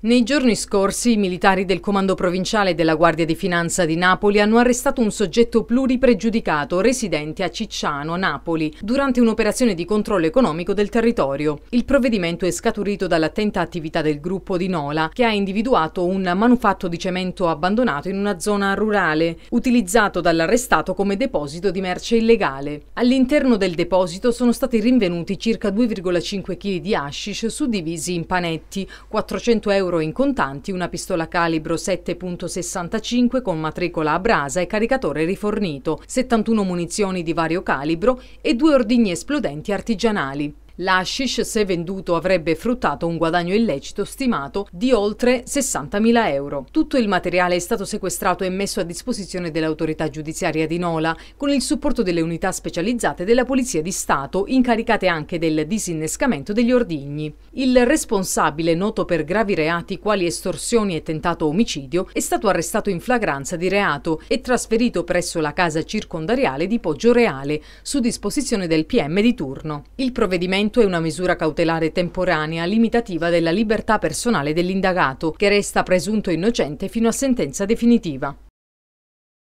Nei giorni scorsi i militari del Comando Provinciale della Guardia di Finanza di Napoli hanno arrestato un soggetto pluripregiudicato residente a Cicciano, Napoli, durante un'operazione di controllo economico del territorio. Il provvedimento è scaturito dall'attenta attività del gruppo di Nola, che ha individuato un manufatto di cemento abbandonato in una zona rurale, utilizzato dall'arrestato come deposito di merce illegale. All'interno del deposito sono stati rinvenuti circa 2,5 kg di hashish suddivisi in panetti, 400 euro euro in contanti, una pistola calibro 7.65 con matricola a brasa e caricatore rifornito, 71 munizioni di vario calibro e due ordigni esplodenti artigianali. L'hashish, se venduto, avrebbe fruttato un guadagno illecito stimato di oltre 60.000 euro. Tutto il materiale è stato sequestrato e messo a disposizione dell'autorità giudiziaria di Nola, con il supporto delle unità specializzate della Polizia di Stato, incaricate anche del disinnescamento degli ordigni. Il responsabile, noto per gravi reati quali estorsioni e tentato omicidio, è stato arrestato in flagranza di reato e trasferito presso la casa circondariale di Poggio Reale, su disposizione del PM di turno. Il provvedimento provvedimento è una misura cautelare temporanea limitativa della libertà personale dell'indagato, che resta presunto innocente fino a sentenza definitiva.